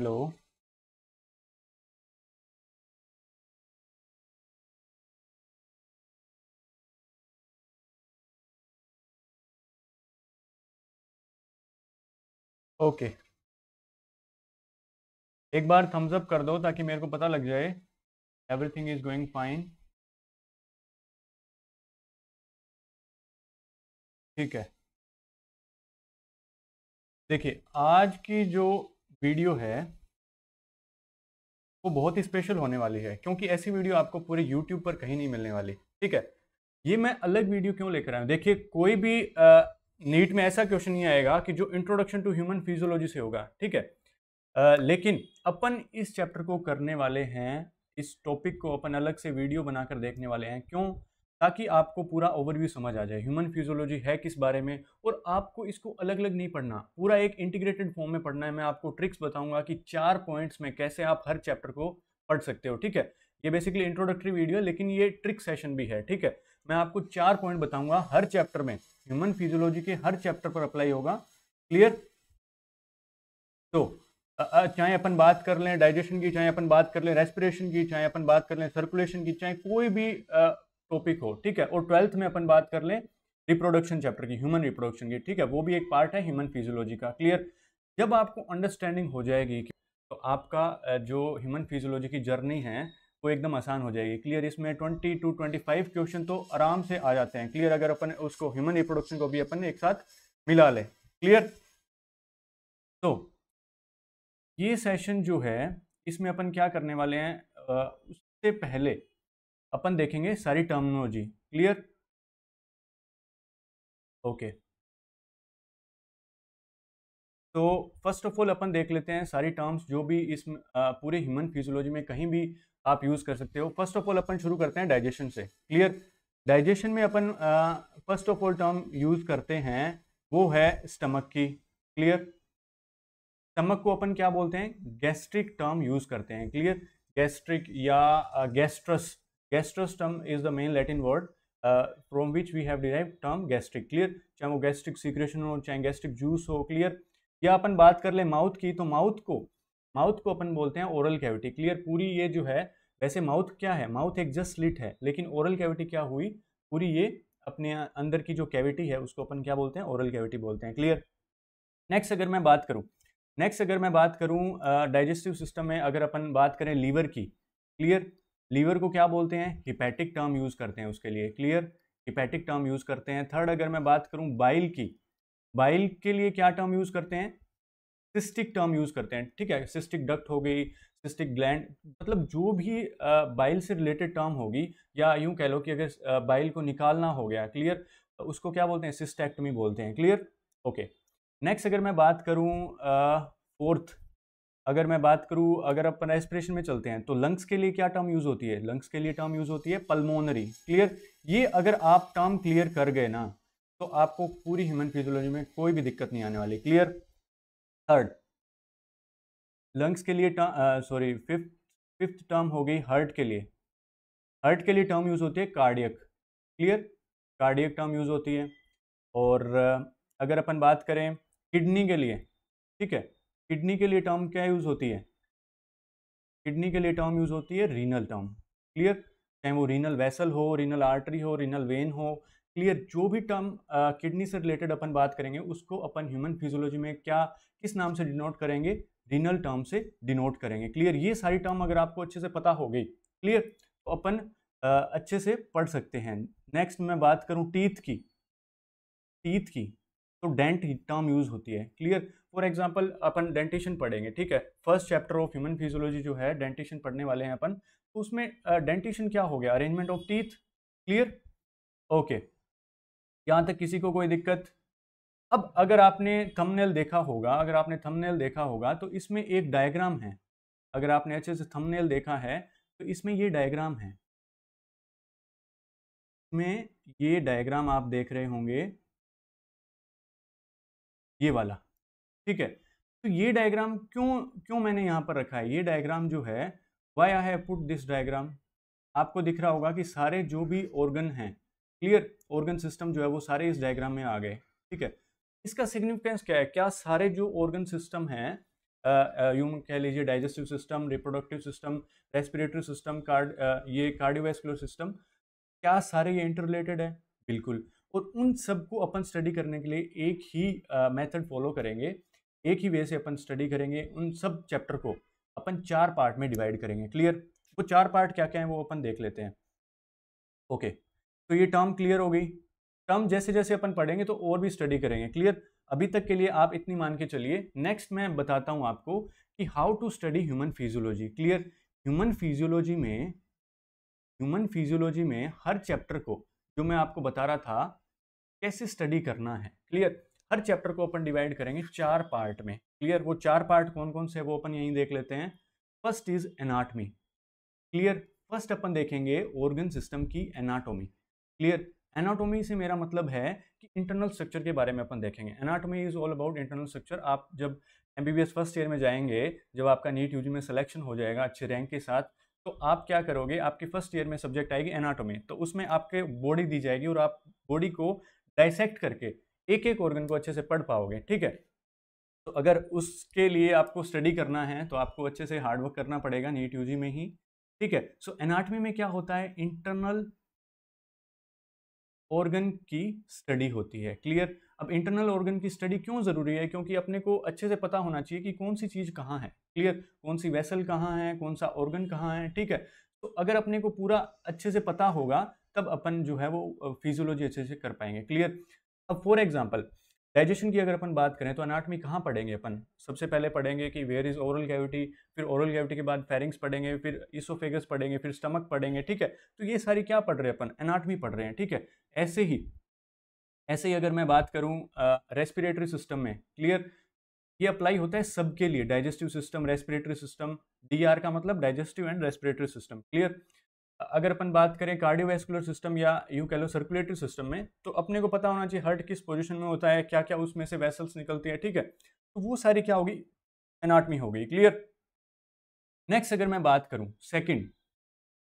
Hello okay okay. एक बार Thums up कर दो ताकि मेरे को पता लग जाए एवरीथिंग इज गोइंग फाइन ठीक है देखिए आज की जो वीडियो है वो बहुत ही स्पेशल होने वाली है क्योंकि ऐसी वीडियो आपको पूरे यूट्यूब पर कहीं नहीं मिलने वाली ठीक है ये मैं अलग वीडियो क्यों लेकर आया हूँ देखिए कोई भी आ, नीट में ऐसा क्वेश्चन नहीं आएगा कि जो इंट्रोडक्शन टू ह्यूमन फिजियोलॉजी से होगा ठीक है आ, लेकिन अपन इस चैप्टर को करने वाले हैं इस टॉपिक को अपन अलग से वीडियो बनाकर देखने वाले हैं क्यों ताकि आपको पूरा ओवरव्यू समझ आ जाए ह्यूमन फिजियोलॉजी है किस बारे में और आपको इसको अलग अलग नहीं पढ़ना पूरा एक इंटीग्रेटेड फॉर्म में पढ़ना है मैं आपको ट्रिक्स बताऊंगा कि चार पॉइंट्स में कैसे आप हर चैप्टर को पढ़ सकते हो ठीक है ये बेसिकली इंट्रोडक्टरी वीडियो है लेकिन ये ट्रिक सेशन भी है ठीक है मैं आपको चार पॉइंट बताऊंगा हर चैप्टर में ह्यूमन फिजियोलॉजी के हर चैप्टर पर अप्लाई होगा क्लियर तो चाहे अपन बात कर लें डाइजेशन की चाहे अपन बात कर लें रेस्पिरेशन की चाहे अपन बात कर लें सर्कुलेशन की चाहे कोई भी टॉपिक हो ठीक है और ट्वेल्थ में अपन बात कर लें रिप्रोडक्शन चैप्टर की ह्यूमन रिप्रोडक्शन की ठीक है वो भी एक पार्ट है ह्यूमन फिजियोलॉजी का क्लियर जब आपको अंडरस्टैंडिंग हो जाएगी तो आपका जो ह्यूमन फिजियोलॉजी की जर्नी है वो एकदम आसान हो जाएगी क्लियर इसमें twenty two twenty five question तो आराम से आ जाते हैं क्लियर अगर अपन उसको ह्यूमन रिप्रोडक्शन को भी अपन एक साथ मिला लें क्लियर तो ये सेशन जो है इसमें अपन क्या करने वाले हैं उससे पहले अपन देखेंगे सारी टर्मिनोलॉजी क्लियर ओके तो फर्स्ट ऑफ ऑल अपन देख लेते हैं सारी टर्म्स जो भी इस पूरे ह्यूमन फिजियोलॉजी में कहीं भी आप यूज़ कर सकते हो फर्स्ट ऑफ ऑल अपन शुरू करते हैं डाइजेशन से क्लियर डाइजेशन में अपन first of all term use करते हैं वो है स्टमक की क्लियर स्टमक को अपन क्या बोलते हैं गैस्ट्रिक टर्म यूज़ करते हैं क्लियर गैस्ट्रिक या गैस्ट्रस गैस्ट्रोस्टम is the main Latin word uh, from which we have derived term gastric clear चाहे वो gastric secretion हो चाहे gastric juice हो clear या अपन बात कर ले माउथ की तो माउथ को माउथ को अपन बोलते हैं ओरल कैविटी क्लियर पूरी ये जो है वैसे माउथ क्या है माउथ एक जस्ट स्लिट है लेकिन ओरल कैविटी क्या हुई पूरी ये अपने अंदर की जो कैविटी है उसको अपन क्या बोलते हैं ओरल कैविटी बोलते हैं क्लियर नेक्स्ट अगर मैं बात करूँ नेक्स्ट अगर मैं बात करूँ डाइजेस्टिव सिस्टम में अगर अपन बात करें लीवर की क्लियर लीवर को क्या बोलते हैं हिपैटिक टर्म यूज़ करते हैं उसके लिए क्लियर हिपैटिक टर्म यूज़ करते हैं थर्ड अगर मैं बात करूँ बाइल की बाइल के लिए क्या टर्म यूज़ करते हैं सिस्टिक टर्म यूज़ करते हैं ठीक है सिस्टिक डक्ट हो गई सिस्टिक ग्लैंड मतलब जो भी बाइल से रिलेटेड टर्म होगी या यूँ कह लो कि अगर बाइल को निकालना हो गया क्लियर तो उसको क्या बोलते हैं सिस्टेक्टमी बोलते हैं क्लियर ओके नेक्स्ट अगर मैं बात करूँ फोर्थ अगर मैं बात करूँ अगर अपन रेस्पिरेशन में चलते हैं तो लंग्स के लिए क्या टर्म यूज़ होती है लंग्स के लिए टर्म यूज़ होती है पल्मोनरी क्लियर ये अगर आप टर्म क्लियर कर गए ना तो आपको पूरी ह्यूमन फिजियोलॉजी में कोई भी दिक्कत नहीं आने वाली क्लियर थर्ड लंग्स के लिए सॉरी फिफ्थ फिफ्थ टर्म हो गई हर्ट के लिए हर्ट के लिए टर्म यूज़ होती है cardiac clear cardiac term use होती है और अगर अपन बात करें किडनी के लिए ठीक है किडनी के लिए टर्म क्या यूज़ होती है किडनी के लिए टर्म यूज़ होती है रीनल टर्म क्लियर चाहे वो रीनल वेसल हो रीनल आर्टरी हो रीनल वेन हो क्लियर जो भी टर्म किडनी से रिलेटेड अपन बात करेंगे उसको अपन ह्यूमन फिजियोलॉजी में क्या किस नाम से डिनोट करेंगे रीनल टर्म से डिनोट करेंगे क्लियर ये सारी टर्म अगर आपको अच्छे से पता हो गई क्लियर तो अपन uh, अच्छे से पढ़ सकते हैं नेक्स्ट मैं बात करूँ टीथ की टीथ की तो डेंट टर्म यूज़ होती है क्लियर फॉर एग्जाम्पल अपन डेंटिशन पढ़ेंगे ठीक है first chapter of human physiology जो है डेंटिशन पढ़ने वाले हैं अपन तो उसमें डेंटिशन uh, क्या हो गया arrangement of teeth clear okay यहाँ तक किसी को कोई दिक्कत अब अगर आपने थंबनेल देखा होगा अगर आपने थंबनेल देखा होगा तो इसमें एक डायग्राम है अगर आपने अच्छे से थंबनेल देखा है तो इसमें ये डायग्राम है इसमें ये डायग्राम आप देख रहे होंगे ये वाला ठीक है तो ये डायग्राम क्यों क्यों मैंने यहाँ पर रखा है ये डायग्राम जो है why I have put this diagram आपको दिख रहा होगा कि सारे जो भी ऑर्गन हैं क्लियर ऑर्गन सिस्टम जो है वो सारे इस डायग्राम में आ गए ठीक है इसका सिग्निफिकेंस क्या है क्या सारे जो ऑर्गन सिस्टम हैं यूं कह लीजिए digestive system reproductive system respiratory system card ये कार्डियोवैस्कुलर सिस्टम क्या सारे ये इंटर रिलेटेड है बिल्कुल और उन सबको अपन स्टडी करने के लिए एक ही मेथड uh, फॉलो करेंगे एक ही वे से अपन स्टडी करेंगे उन सब चैप्टर को अपन चार पार्ट में डिवाइड करेंगे क्लियर वो चार पार्ट क्या क्या हैं वो अपन देख लेते हैं ओके तो ये टर्म क्लियर हो गई टर्म जैसे जैसे अपन पढ़ेंगे तो और भी स्टडी करेंगे क्लियर अभी तक के लिए आप इतनी मान के चलिए नेक्स्ट मैं बताता हूँ आपको कि how to study human physiology clear human physiology में ह्यूमन फिजियोलॉजी में हर चैप्टर को जो मैं आपको बता रहा था कैसे स्टडी करना है क्लियर हर चैप्टर को अपन डिवाइड करेंगे चार पार्ट में क्लियर वो चार पार्ट कौन कौन से वो अपन यहीं देख लेते हैं first is anatomy clear first अपन देखेंगे ऑर्गन सिस्टम की एनाटोमी क्लियर एनाटोमी से मेरा मतलब है कि इंटरनल स्ट्रक्चर के बारे में अपन देखेंगे anatomy is all about internal structure आप जब एम फर्स्ट ईयर में जाएंगे जब आपका नीट जी में सिलेक्शन हो जाएगा अच्छे रैंक के साथ तो आप क्या करोगे आपके फर्स्ट ईयर में सब्जेक्ट आएगी एनाटोमी तो उसमें आपके बॉडी दी जाएगी और आप बॉडी को डाइसेक्ट करके एक एक ऑर्गन को अच्छे से पढ़ पाओगे ठीक है तो अगर उसके लिए आपको स्टडी करना है तो आपको अच्छे से हार्डवर्क करना पड़ेगा नीट यूजी में ही ठीक है सो so, एनाटमी में क्या होता है इंटरनल ऑर्गन की स्टडी होती है क्लियर अब इंटरनल ऑर्गन की स्टडी क्यों ज़रूरी है क्योंकि अपने को अच्छे से पता होना चाहिए कि कौन सी चीज़ कहाँ है क्लियर कौन सी वेसल कहाँ है कौन सा ऑर्गन कहाँ है ठीक है तो अगर अपने को पूरा अच्छे से पता होगा तब अपन जो है वो फिजियोलॉजी अच्छे से कर पाएंगे क्लियर अब फॉर एग्जाम्पल डाइजेशन की अगर अपन बात करें तो अनाटमी कहाँ पढ़ेंगे अपन सबसे पहले पढ़ेंगे कि वेयर इज़ ओरल कैविटी फिर ओरल कैविटी के बाद फेरिंग्स पढ़ेंगे फिर इसोफेगस पढ़ेंगे फिर स्टमक पढ़ेंगे ठीक है तो ये सारी क्या पढ़ रहे हैं अपन अनाटमी पढ़ रहे हैं ठीक है ऐसे ही ऐसे ही अगर मैं बात करूँ रेस्पिरेटरी सिस्टम में क्लियर ये अप्लाई होता है सबके लिए digestive system respiratory system D का मतलब digestive and respiratory system clear अगर अपन बात करें कार्डियोवैस्कुलर सिस्टम या यू कह लो सर्कुलेटरी सिस्टम में तो अपने को पता होना चाहिए हर्ट किस पोजीशन में होता है क्या क्या उसमें से वेसल्स निकलती है ठीक है तो वो सारी क्या होगी एनाटमी हो गई क्लियर नेक्स्ट अगर मैं बात करूँ सेकेंड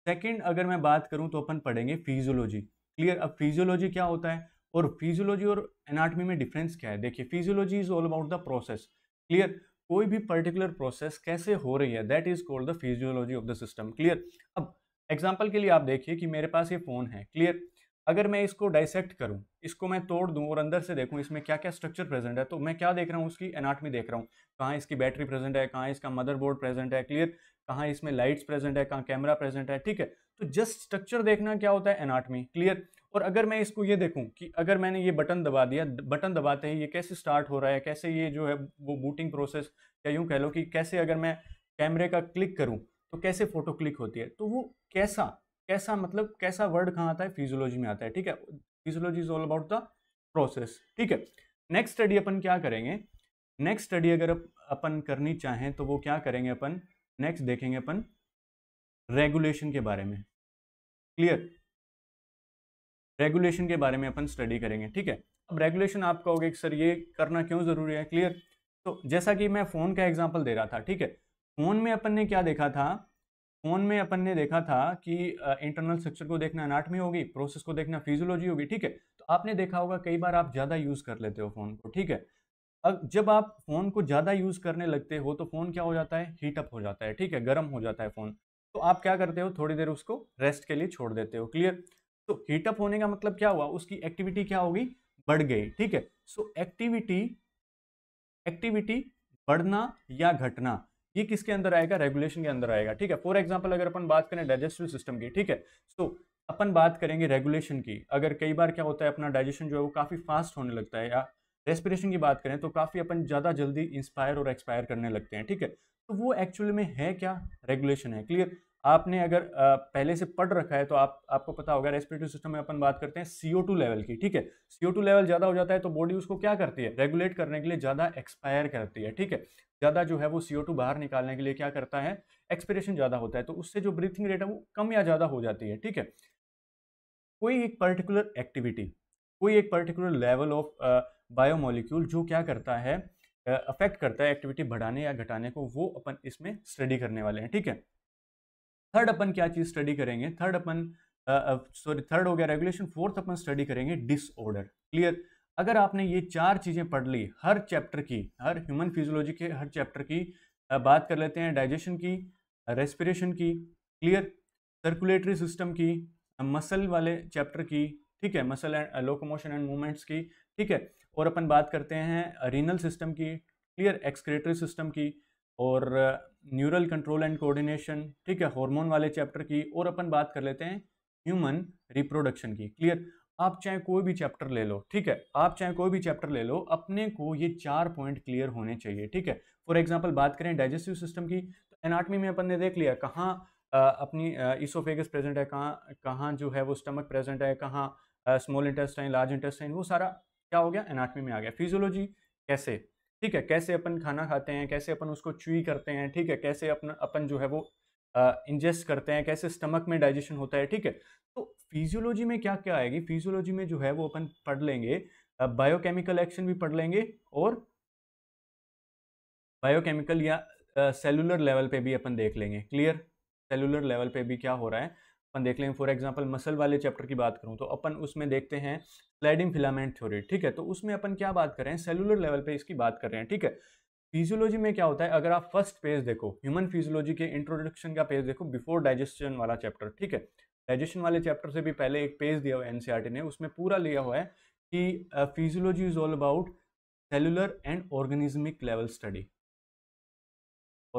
सेकेंड अगर मैं बात करूँ तो अपन पढ़ेंगे फिजियोलॉजी क्लियर अब फिजियोलॉजी क्या होता है और फिजियोलॉजी और एनाटमी में डिफरेंस क्या है देखिए physiology is all about the process clear कोई भी पर्टिकुलर प्रोसेस कैसे हो रही है that is called the physiology of the system clear अब एग्जाम्पल के लिए आप देखिए कि मेरे पास ये फ़ोन है क्लियर अगर मैं इसको डाइसेक्ट करूँ इसको मैं तोड़ दूँ और अंदर से देखूँ इसमें क्या क्या स्ट्रक्चर प्रेजेंट है तो मैं क्या देख रहा हूँ उसकी एनाटमी देख रहा हूँ कहाँ इसकी बैटरी प्रेजेंट है कहाँ इसका मदरबोर्ड प्रेजेंट है क्लियर कहाँ इसमें लाइट्स प्रेजेंट है कहाँ कैमरा प्रेजेंट है ठीक है तो जस्ट स्ट्रक्चर देखना क्या होता है एनाटमी क्लियर और अगर मैं इसको ये देखूँ कि अगर मैंने ये बटन दबा दिया बटन दबाते ही ये कैसे स्टार्ट हो रहा है कैसे ये जो है वो बूटिंग प्रोसेस या यूँ कह लो कि कैसे अगर मैं कैमरे का क्लिक करूँ तो कैसे फोटो क्लिक होती है तो वो कैसा कैसा मतलब कैसा वर्ड कहाँ आता है फिजियोलॉजी में आता है ठीक है physiology is all about the process ठीक है नेक्स्ट स्टडी अपन क्या करेंगे नेक्स्ट स्टडी अगर अपन करनी चाहें तो वो क्या करेंगे अपन नेक्स्ट देखेंगे अपन रेगुलेशन के बारे में क्लियर रेगुलेशन के बारे में अपन स्टडी करेंगे ठीक है अब रेगुलेशन आप कहोगे सर ये करना क्यों ज़रूरी है क्लियर तो जैसा कि मैं फ़ोन का एग्जाम्पल दे रहा था ठीक है फ़ोन में अपन ने क्या देखा था फ़ोन में अपन ने देखा था कि इंटरनल स्ट्रक्चर को देखना अनाटमी होगी प्रोसेस को देखना फिजियोलॉजी होगी ठीक है तो आपने देखा होगा कई बार आप ज़्यादा यूज़ कर लेते हो फ़ोन को ठीक है अब जब आप फ़ोन को ज़्यादा यूज़ करने लगते हो तो फ़ोन क्या हो जाता है हीटअप हो जाता है ठीक है गर्म हो जाता है फ़ोन तो आप क्या करते हो थोड़ी देर उसको रेस्ट के लिए छोड़ देते हो क्लियर तो हीटअप होने का मतलब क्या हुआ उसकी एक्टिविटी क्या होगी बढ़ गई ठीक है सो एक्टिविटी एक्टिविटी बढ़ना या घटना ये किसके अंदर आएगा रेगुलेशन के अंदर आएगा ठीक है फॉर एग्जाम्पल अगर अपन बात करें डाइजेस्टिव सिस्टम की ठीक है तो अपन बात करेंगे रेगुलेशन की अगर कई बार क्या होता है अपना डाइजेशन जो है वो काफ़ी फास्ट होने लगता है या रेस्पिरेशन की बात करें तो काफ़ी अपन ज़्यादा जल्दी इंस्पायर और एक्सपायर करने लगते हैं ठीक है तो वो एक्चुअल में है क्या रेगुलेशन है क्लियर आपने अगर पहले से पढ़ रखा है तो आप आपको पता होगा रेस्पिरेटरी सिस्टम में अपन बात करते हैं सीओ टू लेवल की ठीक है सीओ टू लेवल ज़्यादा हो जाता है तो बॉडी उसको क्या करती है रेगुलेट करने के लिए ज़्यादा एक्सपायर करती है ठीक है ज़्यादा जो है वो सीओ टू बाहर निकालने के लिए क्या करता है एक्सपिरेशन ज़्यादा होता है तो उससे जो ब्रीथिंग रेट है वो कम या ज़्यादा हो जाती है ठीक है कोई एक पर्टिकुलर एक्टिविटी कोई एक पर्टिकुलर लेवल ऑफ बायोमोलिक्यूल जो क्या करता है अफेक्ट करता है एक्टिविटी बढ़ाने या घटाने को वो अपन इसमें स्टडी करने वाले हैं ठीक है थर्ड अपन क्या चीज़ स्टडी करेंगे थर्ड अपन सॉरी थर्ड हो गया रेगुलेशन फोर्थ अपन स्टडी करेंगे डिसऑर्डर क्लियर अगर आपने ये चार चीज़ें पढ़ ली हर चैप्टर की हर ह्यूमन फिजियोलॉजी के हर चैप्टर की बात कर लेते हैं डाइजेशन की रेस्पिरेशन की क्लियर सर्कुलेटरी सिस्टम की मसल वाले चैप्टर की ठीक है muscle and locomotion and movements की ठीक है और अपन बात करते हैं रीनल सिस्टम की क्लियर एक्सक्रेटरी सिस्टम की और न्यूरल कंट्रोल एंड कोऑर्डिनेशन ठीक है हार्मोन वाले चैप्टर की और अपन बात कर लेते हैं ह्यूमन रिप्रोडक्शन की क्लियर आप चाहे कोई भी चैप्टर ले लो ठीक है आप चाहे कोई भी चैप्टर ले लो अपने को ये चार पॉइंट क्लियर होने चाहिए ठीक है फॉर एग्जाम्पल बात करें डाइजेस्टिव सिस्टम की तो एनाटमी में अपन ने देख लिया कहाँ अपनी इसोफेगस प्रेजेंट है कहाँ कहाँ जो है वो स्टमक प्रेजेंट है कहाँ स्मॉल इंटेस्टाइन लार्ज इंटेस्टाइन वो सारा क्या हो गया एनाटमी में आ गया फिजियोलॉजी कैसे ठीक है कैसे अपन खाना खाते हैं कैसे अपन उसको चुई करते हैं ठीक है कैसे अपन अपन जो है वो इंजेस्ट करते हैं कैसे स्टमक में डाइजेशन होता है ठीक है तो फिजियोलॉजी में क्या क्या आएगी फिजियोलॉजी में जो है वो अपन पढ़ लेंगे बायोकेमिकल एक्शन भी पढ़ लेंगे और बायोकेमिकल या सेलुलर लेवल पे भी अपन देख लेंगे क्लियर सेलुलर लेवल पे भी क्या हो रहा है अपन देख लेंगे फॉर एग्जाम्पल मसल वाले चैप्टर की बात करूँ तो अपन उसमें देखते हैं स्लाइडिंग फिलामेंट थ्योरी ठीक है तो उसमें अपन क्या बात कर रहे हैं सेलुलर लेवल पर इसकी बात कर रहे हैं ठीक है फिजियोलॉजी में क्या होता है अगर आप फर्स्ट पेज देखो ह्यूमन फिजियोलॉजी के इंट्रोडक्शन का पेज देखो बिफोर डाइजेशन वाला चैप्टर ठीक है डाइजेशन वाले चैप्टर से भी पहले एक पेज दिया हुआ एनसीईआरटी e ने उसमें पूरा लिया हुआ है कि physiology is all about cellular and organismic level study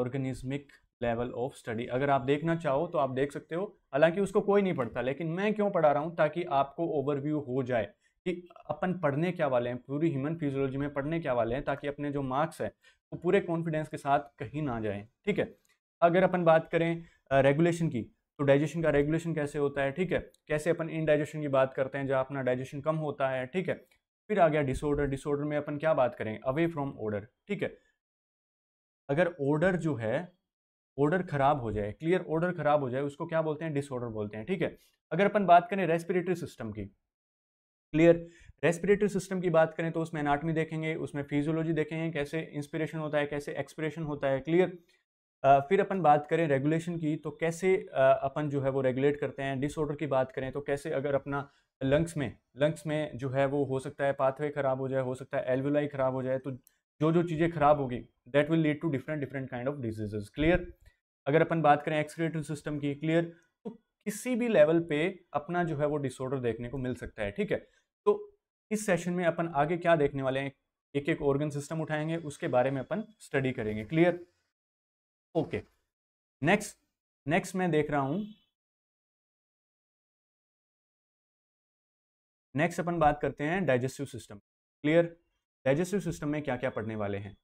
organismic level of study अगर आप देखना चाहो तो आप देख सकते हो हालांकि उसको कोई नहीं पढ़ता लेकिन मैं क्यों पढ़ा रहा हूँ ताकि आपको ओवरव्यू हो जाए कि अपन पढ़ने क्या वाले हैं पूरी ह्यूमन फिजियोलॉजी में पढ़ने क्या वाले हैं ताकि अपने जो मार्क्स हैं वो तो पूरे कॉन्फिडेंस के साथ कहीं ना जाएं ठीक है अगर अपन बात करें रेगुलेशन की तो डाइजेशन का रेगुलेशन कैसे होता है ठीक है कैसे अपन इनडाइजेशन की बात करते हैं जहाँ अपना डाइजेशन कम होता है ठीक है फिर आ गया डिसऑर्डर डिसऑर्डर में अपन क्या बात करें अवे फ्रॉम ऑर्डर ठीक है अगर ऑर्डर जो है ऑर्डर खराब हो जाए क्लियर ऑर्डर खराब हो जाए उसको क्या बोलते हैं डिसऑर्डर बोलते हैं ठीक है अगर अपन बात करें रेस्पिरेटरी सिस्टम की क्लियर रेस्पिरेटरी सिस्टम की बात करें तो उसमें एनाटमी देखेंगे उसमें फिजियोलॉजी देखेंगे कैसे इंस्पिरेशन होता है कैसे एक्सप्रेशन होता है क्लियर फिर अपन बात करें रेगुलेशन की तो कैसे अपन जो है वो रेगुलेट करते हैं डिसऑर्डर की बात करें तो कैसे अगर अपना लंग्स में लंग्स में जो है वो हो सकता है पाथवे ख़राब हो जाए हो सकता है एलविलाई ख़राब हो जाए तो जो जो चीज़ें ख़राब होगी that will lead to different different kind of diseases clear अगर अपन बात करें एक्सक्रेटरी सिस्टम की क्लियर तो किसी भी लेवल पे अपना जो है वो डिसऑर्डर देखने को मिल सकता है ठीक है तो इस सेशन में अपन आगे क्या देखने वाले हैं एक एक ऑर्गन सिस्टम उठाएंगे उसके बारे में अपन स्टडी करेंगे क्लियर ओके नेक्स्ट नेक्स्ट मैं देख रहा हूं नेक्स्ट अपन बात करते हैं digestive system clear digestive system में क्या क्या पढ़ने वाले हैं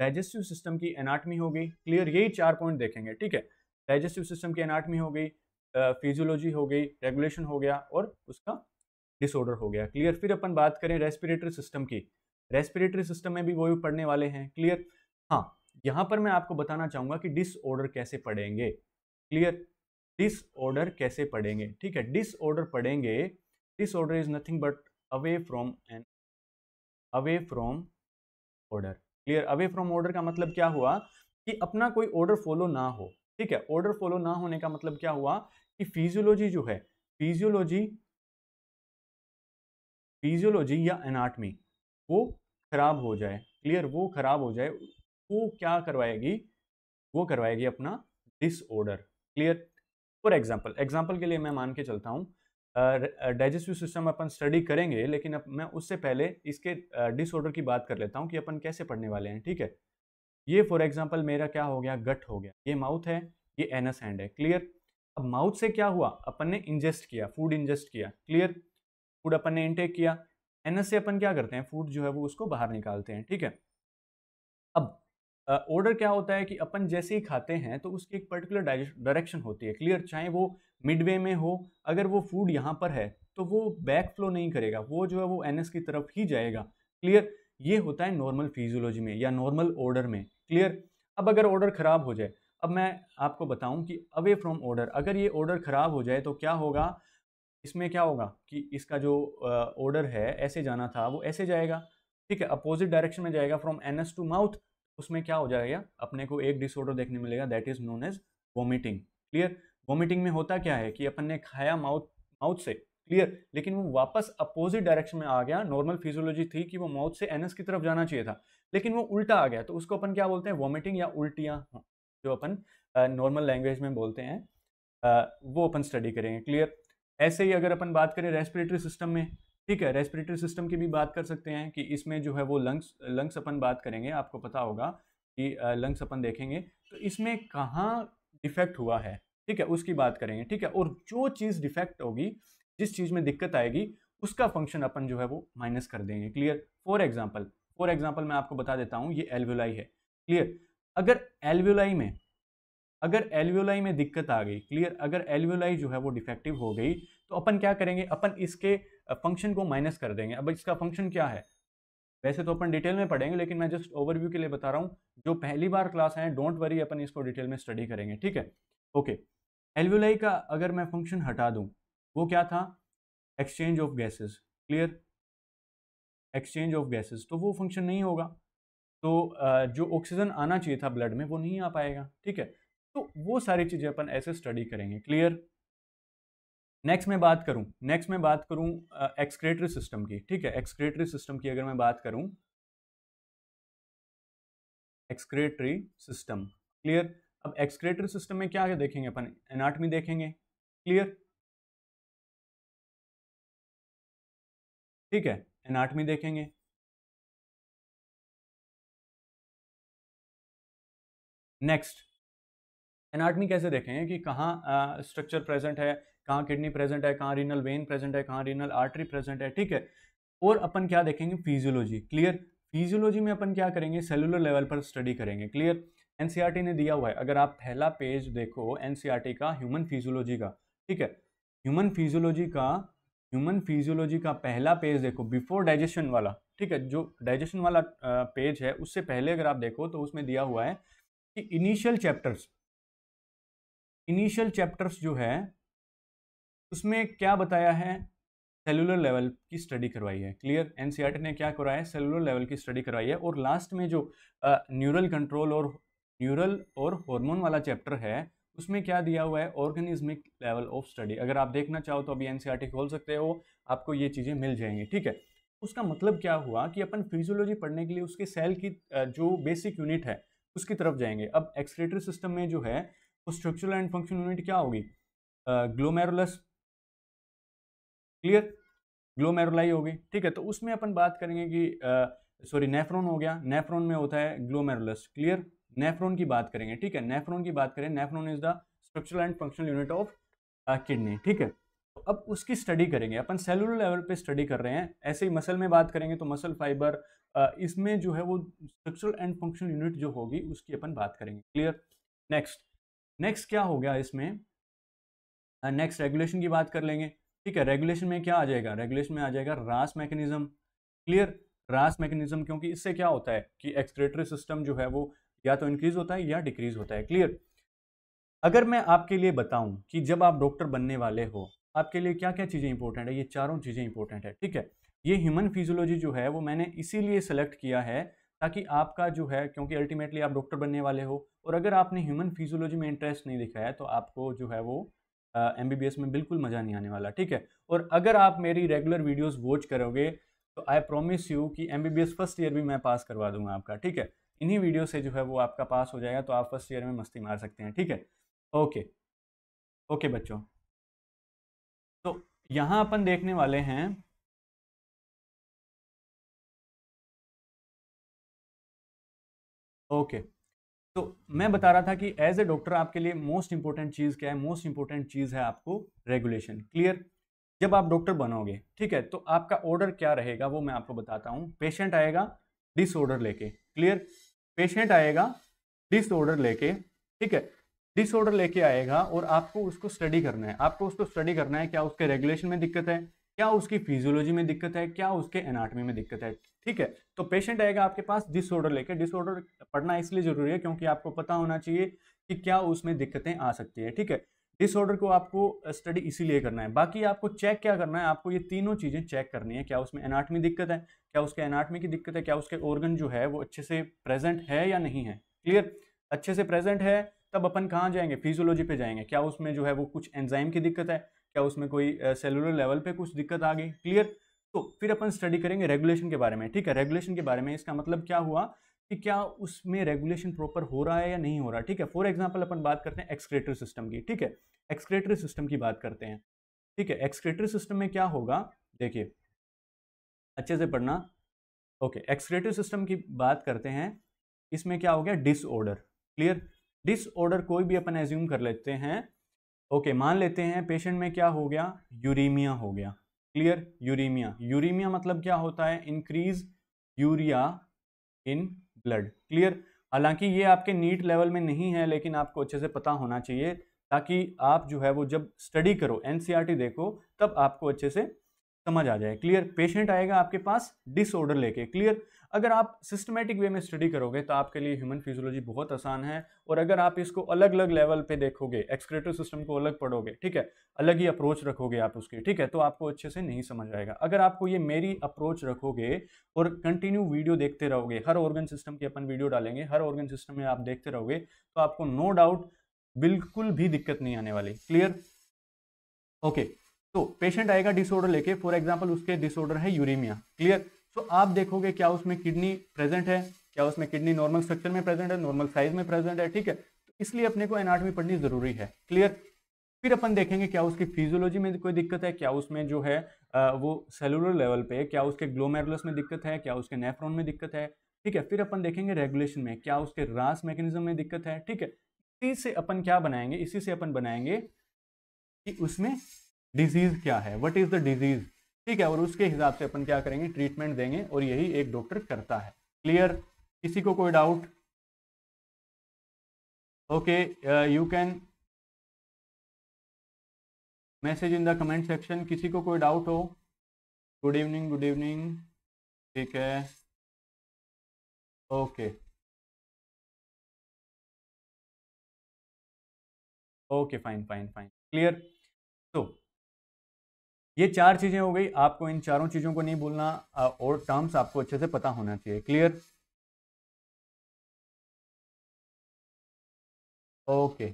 डाइजेस्टिव सिस्टम की एनाटमी हो गई क्लियर यही चार पॉइंट देखेंगे ठीक है डाइजेस्टिव सिस्टम की एनाटमी हो गई फिजियोलॉजी हो गई रेगुलेशन हो गया और उसका डिसऑर्डर हो गया क्लियर फिर अपन बात करें रेस्पिरेटरी सिस्टम की रेस्पिरेटरी सिस्टम में भी वो भी पढ़ने वाले हैं क्लियर हाँ यहाँ पर मैं आपको बताना चाहूँगा कि डिसऑर्डर कैसे पढ़ेंगे क्लियर डिसऑर्डर कैसे पढ़ेंगे ठीक है डिसऑर्डर पढ़ेंगे disorder is nothing but away from an away from order clear away from order का मतलब क्या हुआ कि अपना कोई ऑर्डर फॉलो ना हो ठीक है ऑर्डर फॉलो ना होने का मतलब क्या हुआ कि फिजियोलॉजी जो है फिजियोलॉजी फिजियोलॉजी या एनाटमी वो खराब हो जाए क्लियर वो खराब हो जाए वो क्या करवाएगी वो करवाएगी अपना disorder clear for example example के लिए मैं मान के चलता हूँ डाइजेस्टिव सिस्टम अपन स्टडी करेंगे लेकिन अब मैं उससे पहले इसके डिसऑर्डर की बात कर लेता हूँ कि अपन कैसे पढ़ने वाले हैं ठीक है ये फॉर एग्जाम्पल मेरा क्या हो गया गट हो गया ये माउथ है ये एनस हैंड है क्लियर अब माउथ से क्या हुआ अपन ने इंजेस्ट किया फूड इंजेस्ट किया क्लियर फूड अपन ने इंटेक किया एनस से अपन क्या करते हैं फूड जो है वो उसको बाहर निकालते हैं ठीक है अब ऑर्डर uh, क्या होता है कि अपन जैसे ही खाते हैं तो उसकी एक पर्टिकुलर डायरेक्शन होती है क्लियर चाहे वो मिडवे में हो अगर वो फूड यहाँ पर है तो वो बैक फ्लो नहीं करेगा वो जो है वो एन की तरफ ही जाएगा क्लियर ये होता है नॉर्मल फिजियोलॉजी में या नॉर्मल ऑर्डर में क्लियर अब अगर ऑर्डर ख़राब हो जाए अब मैं आपको बताऊं कि अवे फ्रॉम ऑर्डर अगर ये ऑर्डर ख़राब हो जाए तो क्या होगा इसमें क्या होगा कि इसका जो ऑर्डर है ऐसे जाना था वो ऐसे जाएगा ठीक है अपोजिट डायरेक्शन में जाएगा फ्रॉम एन टू माउथ उसमें क्या हो जाएगा अपने को एक डिसऑर्डर देखने मिलेगा that is known as vomiting clear vomiting में होता क्या है कि अपन ने खाया माउथ माउथ से क्लियर लेकिन वो वापस अपोजिट डायरेक्शन में आ गया नॉर्मल फिजियोलॉजी थी कि वो माउथ से एनएस की तरफ जाना चाहिए था लेकिन वो उल्टा आ गया तो उसको अपन क्या बोलते हैं वॉमिटिंग या उल्टियाँ हाँ, जो अपन नॉर्मल लैंग्वेज में बोलते हैं वो अपन स्टडी करेंगे क्लियर ऐसे ही अगर अपन बात करें रेस्पिरेटरी सिस्टम में ठीक है रेस्पिरेटरी सिस्टम की भी बात कर सकते हैं कि इसमें जो है वो लंग्स लंग्स अपन बात करेंगे आपको पता होगा कि लंग्स अपन देखेंगे तो इसमें कहाँ डिफेक्ट हुआ है ठीक है उसकी बात करेंगे ठीक है और जो चीज़ डिफेक्ट होगी जिस चीज़ में दिक्कत आएगी उसका फंक्शन अपन जो है वो माइनस कर देंगे clear for example for example मैं आपको बता देता हूँ ये एलव्यूलाई है क्लियर अगर एलव्यूलाई में अगर एलव्यूलाई में दिक्कत आ गई क्लियर अगर एलव्यूलाई जो है वो डिफेक्टिव हो गई तो अपन क्या करेंगे अपन इसके फंक्शन को माइनस कर देंगे अब इसका फंक्शन क्या है वैसे तो अपन डिटेल में पढ़ेंगे लेकिन मैं जस्ट ओवरव्यू के लिए बता रहा हूँ जो पहली बार क्लास आए डोंट वरी अपन इसको डिटेल में स्टडी करेंगे ठीक है ओके एलव्यूलाई का अगर मैं फंक्शन हटा दूँ वो क्या था exchange of gases clear exchange of gases तो वो फंक्शन नहीं होगा तो जो ऑक्सीजन आना चाहिए था ब्लड में वो नहीं आ पाएगा ठीक है तो वो सारी चीज़ें अपन ऐसे स्टडी करेंगे क्लियर नेक्स्ट मैं बात करूं नेक्स्ट मैं बात करूं एक्सक्रेटरी सिस्टम की ठीक है एक्सक्रेटरी सिस्टम की अगर मैं बात करूं एक्सक्रेटरी सिस्टम क्लियर अब एक्सक्रेटरी सिस्टम में क्या देखेंगे अपन एनाटमी देखेंगे क्लियर ठीक है एनाटमी देखेंगे नेक्स्ट एनाटमी कैसे देखेंगे कि कहाँ स्ट्रक्चर प्रेजेंट है कहाँ किडनी प्रेजेंट है कहाँ रीनल वेन प्रेजेंट है कहाँ रीनल आर्टरी प्रेजेंट है ठीक है और अपन क्या देखेंगे फिजियोलॉजी क्लियर फिजियोलॉजी में अपन क्या करेंगे सेलुलर लेवल पर स्टडी करेंगे क्लियर एनसीईआरटी e ने दिया हुआ है अगर आप पहला पेज देखो एनसीईआरटी e का ह्यूमन फिजियोलॉजी का ठीक है ह्यूमन फिजियोलॉजी का ह्यूमन फिजियोलॉजी का पहला पेज देखो बिफोर डाइजेशन वाला ठीक है जो डाइजेशन वाला पेज है उससे पहले अगर आप देखो तो उसमें दिया हुआ है कि इनिशियल चैप्टर्स इनिशियल चैप्टर्स जो है उसमें क्या बताया है सेलुलर लेवल की स्टडी करवाई है क्लियर एनसीईआरटी e ने क्या करवाया है सेलुलर लेवल की स्टडी करवाई है और लास्ट में जो न्यूरल कंट्रोल और न्यूरल और हार्मोन वाला चैप्टर है उसमें क्या दिया हुआ है ऑर्गेनिज्मिक लेवल ऑफ स्टडी अगर आप देखना चाहो तो अभी एन e खोल सकते हो आपको ये चीज़ें मिल जाएंगी ठीक है उसका मतलब क्या हुआ कि अपन फिजियोलॉजी पढ़ने के लिए उसके सेल की जो बेसिक यूनिट है उसकी तरफ जाएंगे अब एक्सक्रेटरी सिस्टम में जो है वो स्ट्रक्चरल एंड फंक्शन यूनिट क्या होगी ग्लोमेरुलस क्लियर ग्लोमेरुलाई हो गई ठीक है तो उसमें अपन बात करेंगे कि सॉरी नेफ्रॉन हो गया नेफ्रॉन में होता है ग्लोमेरुलस क्लियर नेफ्रॉन की बात करेंगे ठीक है नेफ्रॉन की बात करें nephron is the structural and functional unit of kidney ठीक है तो अब उसकी स्टडी करेंगे अपन सेलुलर लेवल पे स्टडी कर रहे हैं ऐसे ही मसल में बात करेंगे तो मसल फाइबर इसमें जो है वो स्ट्रक्चरल एंड फंक्शनल यूनिट जो होगी उसकी अपन बात करेंगे क्लियर नेक्स्ट नेक्स्ट क्या हो गया इसमें नेक्स्ट uh, रेगुलेशन की बात कर लेंगे ठीक है रेगुलेशन में क्या आ जाएगा रेगुलेशन में आ जाएगा रास मैकेनिज्म क्लियर रास मैकेनिज्म क्योंकि इससे क्या होता है कि एक्सक्रेटरी सिस्टम जो है वो या तो इंक्रीज होता है या डिक्रीज होता है क्लियर अगर मैं आपके लिए बताऊं कि जब आप डॉक्टर बनने वाले हो आपके लिए क्या क्या चीज़ें इंपॉर्टेंट है ये चारों चीज़ें इंपॉर्टेंट है ठीक है ये ह्यूमन फिजियोलॉजी जो है वो मैंने इसीलिए सेलेक्ट किया है ताकि आपका जो है क्योंकि अल्टीमेटली आप डॉक्टर बनने वाले हो और अगर आपने ह्यूमन फिजियोलॉजी में इंटरेस्ट नहीं दिखाया तो आपको जो है वो एम में बिल्कुल मज़ा नहीं आने वाला ठीक है और अगर आप मेरी रेगुलर वीडियोज़ वॉच करोगे तो आई प्रोमिस यू कि एम फर्स्ट ईयर भी मैं पास करवा दूंगा आपका ठीक है इन्हीं वीडियो से जो है वो आपका पास हो जाएगा तो आप फर्स्ट ईयर में मस्ती मार सकते हैं ठीक है ओके ओके बच्चों तो यहाँ अपन देखने वाले हैं ओके okay. तो मैं बता रहा था कि एज ए डॉक्टर आपके लिए मोस्ट इंपॉर्टेंट चीज़ क्या है मोस्ट इंपॉर्टेंट चीज़ है आपको रेगुलेशन क्लियर जब आप डॉक्टर बनोगे ठीक है तो आपका ऑर्डर क्या रहेगा वो मैं आपको बताता हूँ पेशेंट आएगा डिसऑर्डर लेके क्लियर पेशेंट आएगा डिसऑर्डर लेके ठीक है डिसऑर्डर लेके आएगा और आपको उसको स्टडी करना है आपको उसको स्टडी करना है क्या उसके रेगुलेशन में दिक्कत है क्या उसकी फिजियोलॉजी में दिक्कत है क्या उसके एनाटमी में दिक्कत है ठीक है तो पेशेंट आएगा आपके पास डिसऑर्डर लेके डिसऑर्डर पढ़ना इसलिए जरूरी है क्योंकि आपको पता होना चाहिए कि क्या उसमें दिक्कतें आ सकती है ठीक है डिसऑर्डर को आपको स्टडी इसीलिए करना है बाकी आपको चेक क्या करना है आपको ये तीनों चीज़ें चेक करनी है क्या उसमें एनाटमी दिक्कत है क्या उसके एनाटमी की दिक्कत है क्या उसके ऑर्गन जो है वो अच्छे से प्रेजेंट है या नहीं है क्लियर अच्छे से प्रेजेंट है तब अपन कहाँ जाएंगे फिजियोलॉजी पे जाएंगे क्या उसमें जो है वो कुछ एंजाइम की दिक्कत है क्या उसमें कोई सेलुलर लेवल पे कुछ दिक्कत आ गई क्लियर तो फिर अपन स्टडी करेंगे रेगुलेशन के बारे में ठीक है रेगुलेशन के बारे में इसका मतलब क्या हुआ कि क्या उसमें रेगुलेशन प्रॉपर हो रहा है या नहीं हो रहा ठीक है फॉर एग्जाम्पल अपन बात करते हैं एक्सक्रेटरी सिस्टम की ठीक है एक्सक्रेटरी सिस्टम की बात करते हैं ठीक है एक्सक्रेटरी सिस्टम में क्या होगा देखिए अच्छे से पढ़ना ओके एक्सक्रेटरी सिस्टम की बात करते हैं इसमें क्या हो गया डिसऑर्डर क्लियर डिसऑर्डर कोई भी अपन एज्यूम कर लेते हैं ओके मान लेते हैं पेशेंट में क्या हो गया यूरीमिया हो गया क्लियर यूरीमिया यूरीमिया मतलब क्या होता है increase urea in blood clear हालांकि ये आपके नीट लेवल में नहीं है लेकिन आपको अच्छे से पता होना चाहिए ताकि आप जो है वो जब स्टडी करो एन e देखो तब आपको अच्छे से समझ आ जाए क्लियर पेशेंट आएगा आपके पास डिसऑर्डर लेके क्लियर अगर आप सिस्टमेटिक वे में स्टडी करोगे तो आपके लिए ह्यूमन फिजियोलॉजी बहुत आसान है और अगर आप इसको अलग अलग लेवल पे देखोगे एक्सक्रेटिव सिस्टम को अलग पढ़ोगे ठीक है अलग ही अप्रोच रखोगे आप उसके ठीक है तो आपको अच्छे से नहीं समझ आएगा अगर आपको ये मेरी अप्रोच रखोगे और कंटिन्यू वीडियो देखते रहोगे हर ऑर्गन सिस्टम की अपन वीडियो डालेंगे हर ऑर्गन सिस्टम में आप देखते रहोगे तो आपको नो डाउट बिल्कुल भी दिक्कत नहीं आने वाली क्लियर ओके okay. तो पेशेंट आएगा डिसऑर्डर लेके फॉर एग्जाम्पल उसके डिसऑर्डर है यूरिमिया क्लियर तो आप देखोगे क्या उसमें किडनी प्रेजेंट है क्या उसमें किडनी नॉर्मल स्ट्रक्चर में प्रेजेंट है नॉर्मल साइज में प्रेजेंट है ठीक है तो इसलिए अपने को एनाटमी पढ़नी जरूरी है क्लियर फिर अपन देखेंगे क्या उसकी फिजियोलॉजी में कोई दिक्कत है क्या उसमें जो है वो सेलुलर लेवल पे क्या उसके ग्लोमेरुलस में दिक्कत है क्या उसके नेफ्रॉन में दिक्कत है ठीक है फिर अपन देखेंगे रेगुलेशन में क्या उसके रास मैकेनिज्म में दिक्कत है ठीक है इसी से अपन क्या बनाएंगे इसी से अपन बनाएंगे कि उसमें डिजीज क्या है वट इज द डिजीज ठीक है और उसके हिसाब से अपन क्या करेंगे ट्रीटमेंट देंगे और यही एक डॉक्टर करता है क्लियर किसी को कोई doubt okay you can message in the comment section किसी को कोई डाउट हो गुड इवनिंग गुड इवनिंग ठीक है okay okay fine fine fine clear तो ये चार चीज़ें हो गई आपको इन चारों चीज़ों को नहीं भूलना और टर्म्स आपको अच्छे से पता होना चाहिए क्लियर ओके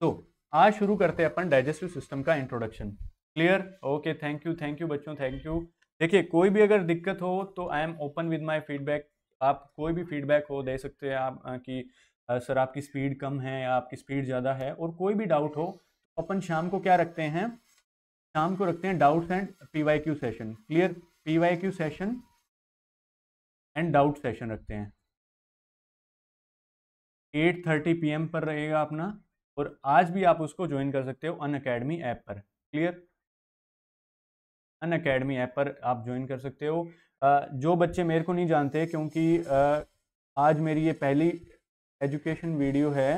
तो आज शुरू करते हैं अपन डाइजेस्टिव सिस्टम का introduction clear okay thank you thank you बच्चों थैंक यू देखिए कोई भी अगर दिक्कत हो तो I am open with my feedback आप कोई भी फीडबैक हो दे सकते हैं आप कि सर आपकी स्पीड कम है या आपकी स्पीड ज़्यादा है और कोई भी डाउट हो तो अपन शाम को क्या रखते हैं शाम को रखते हैं doubts and PYQ session clear PYQ session and doubt session रखते हैं एट थर्टी पी पर रहेगा अपना और आज भी आप उसको ज्वाइन कर सकते हो अन अकेडमी ऐप पर क्लियर अन अकेडमी ऐप पर आप ज्वाइन कर सकते हो जो बच्चे मेरे को नहीं जानते क्योंकि आज मेरी ये पहली एजुकेशन वीडियो है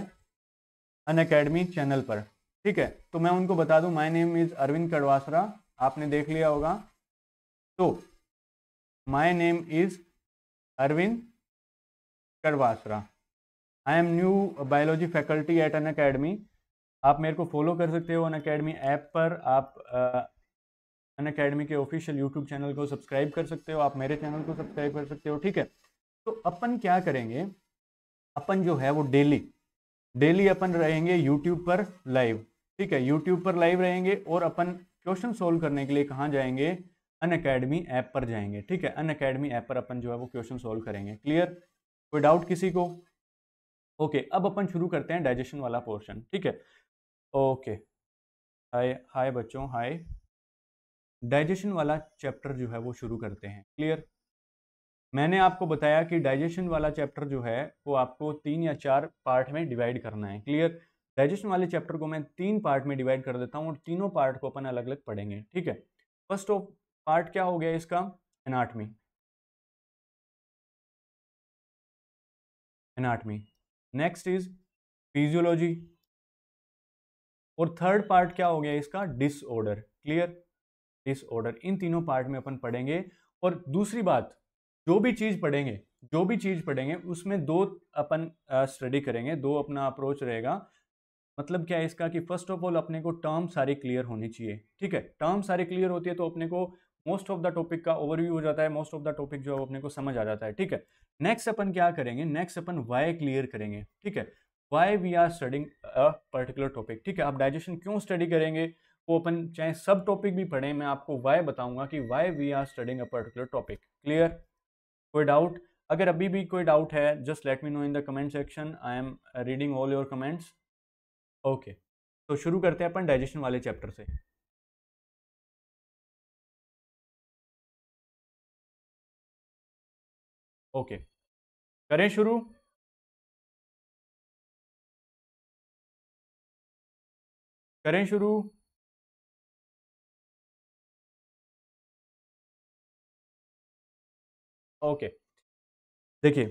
अन अकेडमी चैनल पर ठीक है तो मैं उनको बता दूं my name is Arvind Kadwasara आपने देख लिया होगा तो my name is Arvind Kadwasara I am new biology faculty at Unacademy आप मेरे को फॉलो कर सकते हो अन अकेडमी ऐप पर आप अन अकेडमी के ऑफिशियल यूट्यूब चैनल को सब्सक्राइब कर सकते हो आप मेरे चैनल को सब्सक्राइब कर सकते हो ठीक है तो अपन क्या करेंगे अपन जो है वो डेली डेली अपन रहेंगे यूट्यूब पर लाइव ठीक है यूट्यूब पर लाइव रहेंगे और अपन क्वेश्चन सोल्व करने के लिए कहाँ जाएंगे अन अकेडमी ऐप पर जाएंगे ठीक है अन अकेडमी ऐप पर अपन जो है वो क्वेश्चन सोल्व करेंगे क्लियर कोई डाउट किसी को ओके अब अपन शुरू करते हैं डाइजेशन वाला पोर्शन ठीक है ओके हाय हाय बच्चों हाय डाइजेशन वाला चैप्टर जो है वो शुरू करते हैं क्लियर मैंने आपको बताया कि डाइजेशन वाला चैप्टर जो है वो आपको तीन या चार पार्ट में डिवाइड करना है क्लियर डाइजेशन वाले चैप्टर को मैं तीन पार्ट में डिवाइड कर देता हूँ और तीनों पार्ट को अपन अलग अलग पढ़ेंगे ठीक है फर्स्ट ऑफ पार्ट क्या हो गया इसका anatomy anatomy next is physiology और थर्ड पार्ट क्या हो गया इसका डिसऑर्डर क्लियर डिसऑर्डर इन तीनों पार्ट में अपन पढ़ेंगे और दूसरी बात जो भी चीज़ पढ़ेंगे जो भी चीज़ पढ़ेंगे उसमें दो अपन स्टडी करेंगे दो अपना अप्रोच रहेगा मतलब क्या है इसका कि फर्स्ट ऑफ ऑल अपने को टर्म सारे क्लियर होने चाहिए ठीक है टर्म सारे क्लियर होती है तो अपने को मोस्ट ऑफ द टॉपिक का ओवरव्यू हो जाता है मोस्ट ऑफ द टॉपिक जो है अपने को समझ आ जाता है ठीक है नेक्स्ट अपन क्या करेंगे नेक्स्ट अपन वाई क्लियर करेंगे ठीक है why we are studying a particular topic ठीक है आप डाइजेशन क्यों स्टडी करेंगे वो अपन चाहे सब टॉपिक भी पढ़ें मैं आपको वाई बताऊंगा कि why we are studying a particular topic clear कोई डाउट अगर अभी भी कोई डाउट है just let me know in the comment section I am reading all your comments okay तो शुरू करते हैं अपन डाइजेशन वाले चैप्टर से ओके करें शुरू करें शुरू ओके देखिए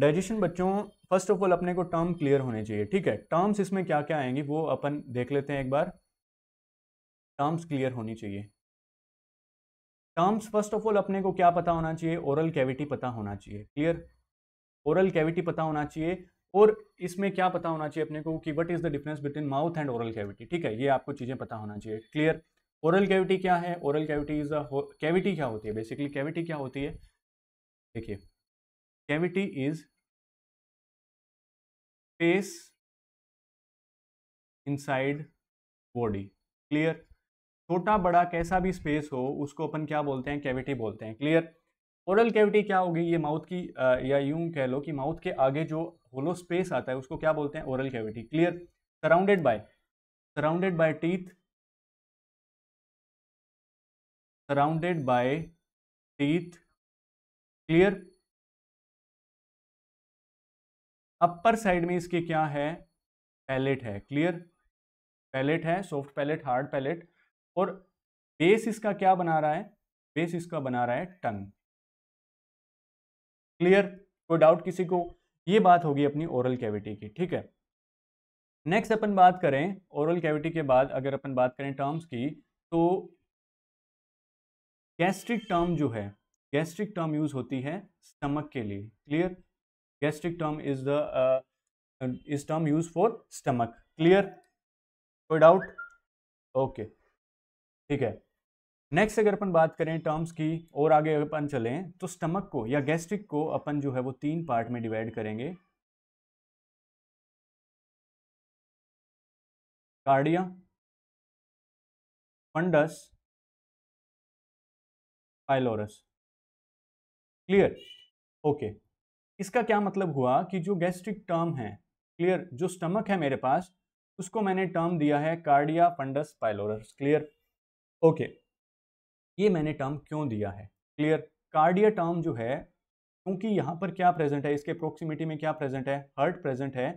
डाइजेशन बच्चों फर्स्ट ऑफ ऑल अपने को टर्म क्लियर होने चाहिए ठीक है टर्म्स इसमें क्या क्या आएंगी वो अपन देख लेते हैं एक बार टर्म्स क्लियर होनी चाहिए टर्म्स फर्स्ट ऑफ ऑल अपने को क्या पता होना चाहिए ओरल कैविटी पता होना चाहिए क्लियर ओरल कैविटी पता होना चाहिए और इसमें क्या पता होना चाहिए अपने को कि what is the difference between mouth and oral cavity ठीक है ये आपको चीज़ें पता होना चाहिए क्लियर ओरल कैविटी क्या है ओरल कैविटी इज़ कैविटी क्या होती है बेसिकली कैविटी क्या होती है देखिए cavity is space inside body clear छोटा बड़ा कैसा भी स्पेस हो उसको अपन क्या बोलते हैं कैविटी बोलते हैं क्लियर ओरल कैविटी क्या होगी ये माउथ की आ, या यूं कह लो कि माउथ के आगे जो होलो स्पेस आता है उसको क्या बोलते हैं oral cavity clear surrounded by surrounded by teeth surrounded by teeth clear upper side में इसके क्या है पैलेट है क्लियर पैलेट है सॉफ्ट पैलेट हार्ड पैलेट और बेस इसका क्या बना रहा है बेस इसका बना रहा है टन क्लियर कोई डाउट किसी को ये बात होगी अपनी ओरल कैविटी की ठीक है नेक्स्ट अपन बात करें ओरल कैविटी के बाद अगर अपन बात करें टर्म्स की तो गैस्ट्रिक टर्म जो है गैस्ट्रिक टर्म यूज होती है स्टमक के लिए clear gastric term is the uh, is term used for stomach clear कोई डाउट ओके ठीक है नेक्स्ट अगर अपन बात करें टर्म्स की और आगे अपन चलें तो स्टमक को या गैस्ट्रिक को अपन जो है वो तीन पार्ट में डिवाइड करेंगे cardia fundus pylorus clear okay इसका क्या मतलब हुआ कि जो गैस्ट्रिक टर्म है क्लियर जो स्टमक है मेरे पास उसको मैंने टर्म दिया है cardia fundus pylorus clear okay ये मैंने टर्म क्यों दिया है क्लियर कार्डिया टर्म जो है क्योंकि यहाँ पर क्या प्रेजेंट है इसके अप्रोक्सीमेटी में क्या प्रेजेंट है हर्ट प्रेजेंट है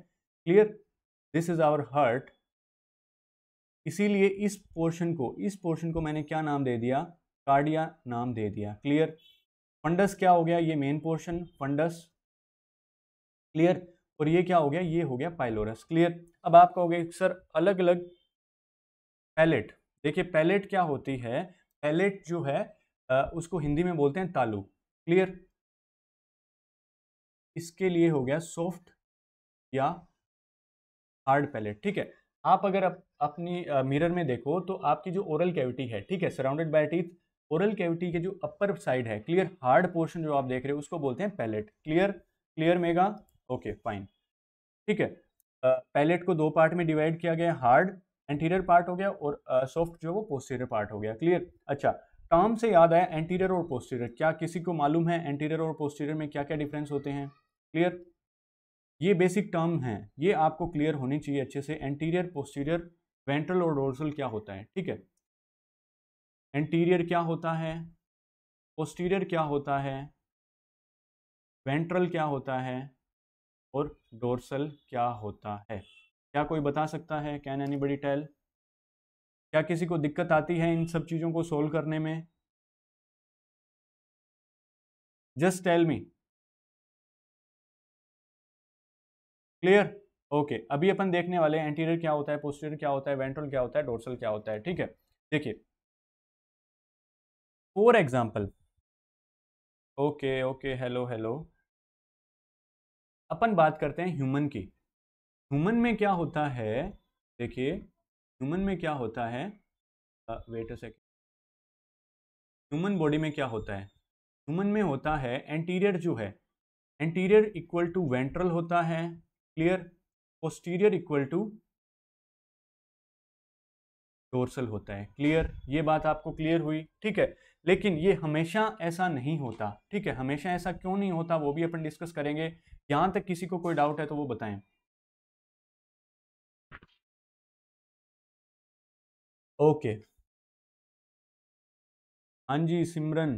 clear this is our heart इसीलिए इस पोर्शन को इस पोर्शन को मैंने क्या नाम दे दिया कार्डिया नाम दे दिया क्लियर फंडस क्या हो गया ये मेन पोर्शन फंडस क्लियर और ये क्या हो गया ये हो गया पाइलोरस क्लियर अब आप कहोगे सर अलग अलग पैलेट देखिए पैलेट क्या होती है पैलेट जो है उसको हिंदी में बोलते हैं तालू क्लियर इसके लिए हो गया सॉफ्ट या हार्ड पैलेट ठीक है आप अगर अप, अपनी मिरर में देखो तो आपकी जो ओरल कैविटी है ठीक है surrounded by teeth oral cavity के जो अपर साइड है क्लियर हार्ड पोर्शन जो आप देख रहे हो उसको बोलते हैं palate clear clear Megha okay fine ठीक है पैलेट को दो पार्ट में डिवाइड किया गया हार्ड एंटीरियर पार्ट हो गया और सॉफ्ट जो वो पोस्टीरियर पार्ट हो गया क्लियर अच्छा काम से याद आया एंटीरियर और पोस्टीरियर क्या किसी को मालूम है एंटीरियर और पोस्टीरियर में क्या क्या डिफरेंस होते हैं क्लियर ये बेसिक टर्म है ये आपको क्लियर होनी चाहिए अच्छे से एंटीरियर पोस्टीरियर वेंट्रल और डोर्सल क्या होता है ठीक है एंटीरियर क्या होता है पोस्टीरियर क्या होता है वेंट्रल क्या होता है और डोरसल क्या होता है क्या कोई बता सकता है कैन एनी बडी टेल क्या किसी को दिक्कत आती है इन सब चीज़ों को सोल्व करने में just tell me clear okay अभी अपन देखने वाले हैं एंटीरियर क्या होता है पोस्टीरियर क्या होता है वेंट्रल क्या होता है डोर्सल क्या होता है ठीक है देखिए for example okay okay hello hello अपन बात करते हैं ह्यूमन की ह्यूमन में क्या होता है देखिए ह्यूमन में क्या होता है wait a second human body में क्या होता है ह्यूमन में होता है एंटीरियर जो है एंटीरियर इक्वल टू वेंट्रल होता है clear posterior equal to dorsal होता है क्लियर ये बात आपको क्लियर हुई ठीक है लेकिन ये हमेशा ऐसा नहीं होता ठीक है हमेशा ऐसा क्यों नहीं होता वो भी अपन डिस्कस करेंगे यहाँ तक किसी को कोई डाउट है तो वो बताएं ओके हाँ जी सिमरन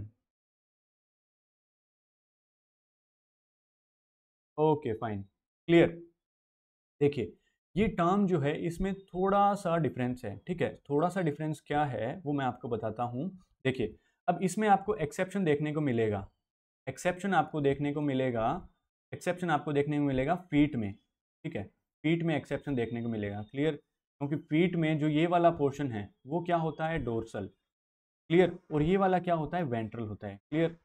ओके फाइन क्लियर देखिए ये टर्म जो है इसमें थोड़ा सा डिफरेंस है ठीक है थोड़ा सा डिफरेंस क्या है वो मैं आपको बताता हूँ देखिए अब इसमें आपको एक्सेप्शन देखने को मिलेगा एक्सेप्शन आपको देखने को मिलेगा एक्सेप्शन आपको देखने को मिलेगा फीट में ठीक है फीट में एक्सेप्शन देखने को मिलेगा क्लियर क्योंकि फीट में जो ये वाला पोर्शन है वो क्या होता है डोरसल क्लियर और ये वाला क्या होता है वेंट्रल होता है क्लियर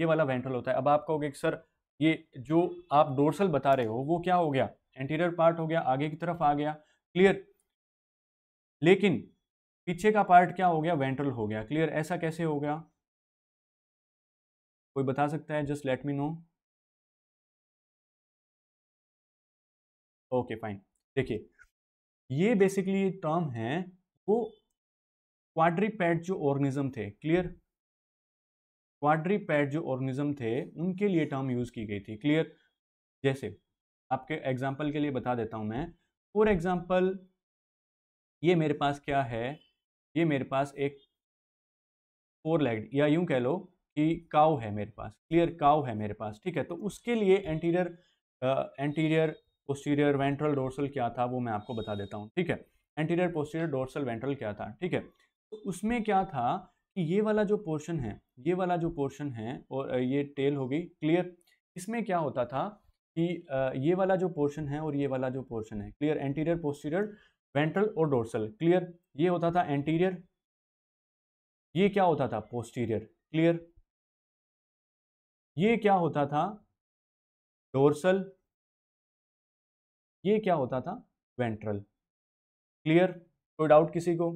ये वाला वेंट्रल होता है अब आप कहोगे सर ये जो आप डोरसल बता रहे हो वो क्या हो गया एंटीरियर पार्ट हो गया आगे की तरफ आ गया क्लियर लेकिन पीछे का पार्ट क्या हो गया वेंट्रल हो गया क्लियर ऐसा कैसे हो गया कोई बता सकता है just let me know okay fine देखिए ये बेसिकली टर्म है वो क्वाड्रीपैड जो ऑर्गेनिज्म थे क्लियर क्वाड्रीपैड जो ऑर्गेनिज्म थे उनके लिए टर्म यूज़ की गई थी क्लियर जैसे आपके एग्जाम्पल के लिए बता देता हूँ मैं फॉर एग्जाम्पल ये मेरे पास क्या है ये मेरे पास एक फोर लेग या यूं कह लो कि काव है मेरे पास क्लियर काव है मेरे पास ठीक है तो उसके लिए anterior anterior posterior ventral dorsal क्या था वो मैं आपको बता देता हूँ ठीक है एंटीरियर पोस्टीरियर डोर्सल वेंट्रल क्या था ठीक है तो उसमें क्या था कि ये वाला जो पोर्शन है ये वाला जो पोर्शन है और ये टेल होगी क्लियर इसमें क्या होता था कि ये वाला जो पोर्शन है और ये वाला जो पोर्शन है क्लियर एंटीरियर पोस्टीरियर वेंट्रल और डोर्सल क्लियर ये होता था एंटीरियर ये क्या होता था पोस्टीरियर क्लियर ये क्या होता था डोर्सल ये क्या होता था वेंट्रल क्लियर कोई डाउट किसी को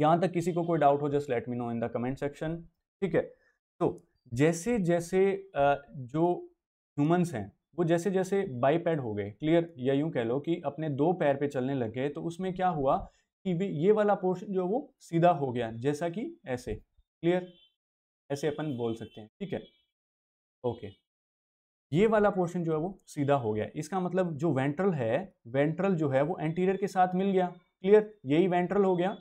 यहां तक किसी को कोई डाउट हो just let me know in the comment section ठीक है तो जैसे जैसे जो ह्यूमंस हैं वो जैसे जैसे बाईपैड हो गए क्लियर या यूं कह लो कि अपने दो पैर पे चलने लग गए तो उसमें क्या हुआ कि भी ये वाला पोर्शन जो वो सीधा हो गया जैसा कि ऐसे क्लियर ऐसे अपन बोल सकते हैं ठीक है ओके ये वाला पोर्शन जो है वो सीधा हो गया इसका मतलब जो वेंट्रल है वेंट्रल जो है वो एंटीरियर के साथ मिल गया क्लियर यही वेंट्रल हो गया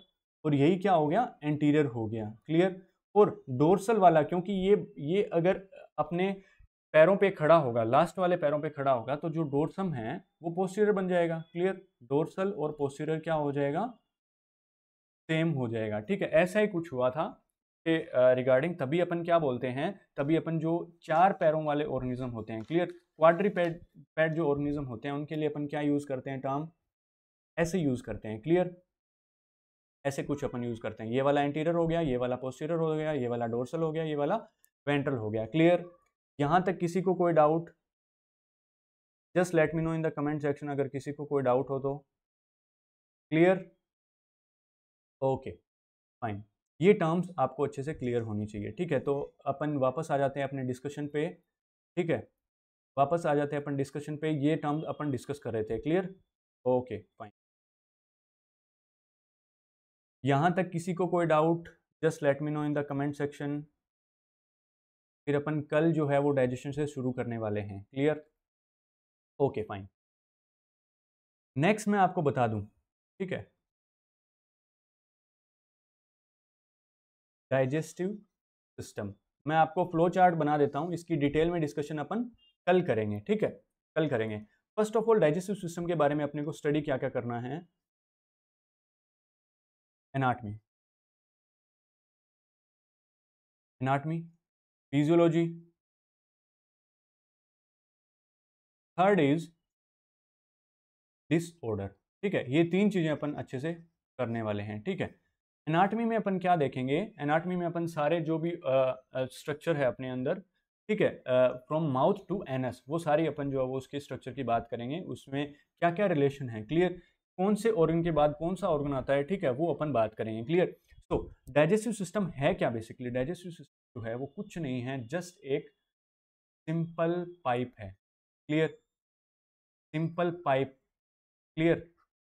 और यही क्या हो गया एंटीरियर हो गया क्लियर और डोर्सल वाला क्योंकि ये ये अगर अपने पैरों पे खड़ा होगा लास्ट वाले पैरों पे खड़ा होगा तो जो डोरसम है वो पोस्टीरियर बन जाएगा क्लियर डोरसल और पोस्टीरियर क्या हो जाएगा सेम हो जाएगा ठीक है ऐसा ही कुछ हुआ था कि रिगार्डिंग तभी अपन क्या बोलते हैं तभी अपन जो चार पैरों वाले ऑर्गेनिज्म होते हैं क्लियर क्वाड्री पैड पैड जो ऑर्गेनिज्म होते हैं उनके लिए अपन क्या यूज़ करते हैं टर्म ऐसे यूज़ करते हैं क्लियर ऐसे कुछ अपन यूज़ करते हैं ये वाला एंटीरियर हो गया ये वाला पोस्टीरियर हो गया ये वाला डोरसल हो गया ये वाला वेंट्रल हो गया क्लियर यहाँ तक किसी को कोई doubt just let me know in the comment section अगर किसी को कोई डाउट हो तो क्लियर ओके फाइन ये टर्म्स आपको अच्छे से क्लियर होनी चाहिए ठीक है तो अपन वापस आ जाते हैं अपने डिस्कशन पे ठीक है वापस आ जाते हैं अपन डिस्कशन पे ये टर्म्स अपन डिस्कस कर रहे थे क्लियर ओके फाइन यहाँ तक किसी को कोई doubt just let me know in the comment section फिर अपन कल जो है वो डाइजेशन से शुरू करने वाले हैं क्लियर ओके फाइन नेक्स्ट मैं आपको बता दूं ठीक है डाइजेस्टिव सिस्टम मैं आपको फ्लो चार्ट बना देता हूं इसकी डिटेल में डिस्कशन अपन कल करेंगे ठीक है कल करेंगे first of all digestive system के बारे में अपने को स्टडी क्या क्या करना है anatomy anatomy physiology third is disorder ठीक है ये तीन चीज़ें अपन अच्छे से करने वाले हैं ठीक है एनाटमी में अपन क्या देखेंगे एनाटमी में अपन सारे जो भी स्ट्रक्चर है अपने अंदर ठीक है फ्रॉम माउथ टू एनस वो सारी अपन जो है वो उसके स्ट्रक्चर की बात करेंगे उसमें क्या क्या रिलेशन है क्लियर कौन से ऑर्गन के बाद कौन सा ऑर्गन आता है ठीक है वो अपन बात करेंगे क्लियर तो डाइजेस्टिव सिस्टम है क्या बेसिकली डाइजेस्टिव सिस्टम जो है वो कुछ नहीं है जस्ट एक सिंपल पाइप है क्लियर सिंपल पाइप क्लियर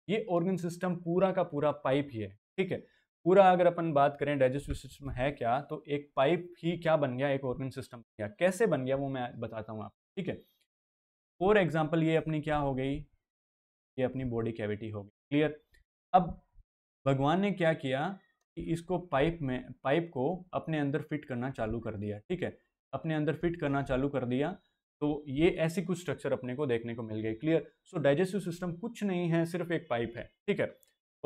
ये ऑर्गन सिस्टम पूरा का पूरा पाइप ही है ठीक है पूरा अगर अपन बात करें डाइजेस्टिव सिस्टम है क्या तो एक पाइप ही क्या बन गया एक ऑर्गन सिस्टम बन गया कैसे बन गया वो मैं बताता हूँ आपको ठीक है फॉर एग्जाम्पल ये अपनी क्या हो गई ये अपनी बॉडी कैविटी हो गई क्लियर अब भगवान ने क्या किया इसको पाइप में पाइप को अपने अंदर फिट करना चालू कर दिया ठीक है अपने अंदर फिट करना चालू कर दिया तो ये ऐसी कुछ स्ट्रक्चर अपने को देखने को मिल गई क्लियर सो डाइजेस्टिव सिस्टम कुछ नहीं है सिर्फ एक पाइप है ठीक है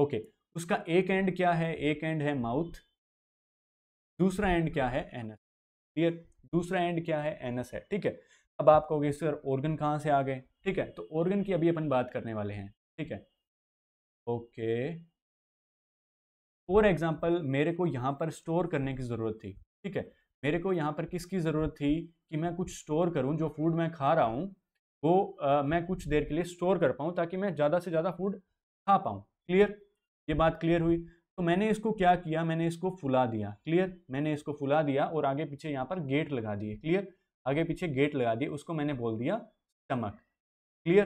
ओके उसका एक एंड क्या है एक एंड है माउथ दूसरा एंड क्या है एनस क्लियर दूसरा एंड क्या है एनस है ठीक है अब आप कहोगे सर ऑर्गन कहाँ से आ गए ठीक है तो ऑर्गन की अभी अपन बात करने वाले हैं ठीक है ओके फॉर एग्जाम्पल मेरे को यहाँ पर स्टोर करने की ज़रूरत थी ठीक है मेरे को यहाँ पर किसकी ज़रूरत थी कि मैं कुछ स्टोर करूँ जो फूड मैं खा रहा हूँ वो आ, मैं कुछ देर के लिए स्टोर कर पाऊँ ताकि मैं ज़्यादा से ज़्यादा फूड खा पाऊँ क्लियर ये बात क्लियर हुई तो मैंने इसको क्या किया मैंने इसको फुला दिया क्लियर मैंने इसको फुला दिया और आगे पीछे यहाँ पर गेट लगा दिए क्लियर आगे पीछे गेट लगा दिए उसको मैंने बोल दिया स्टमक क्लियर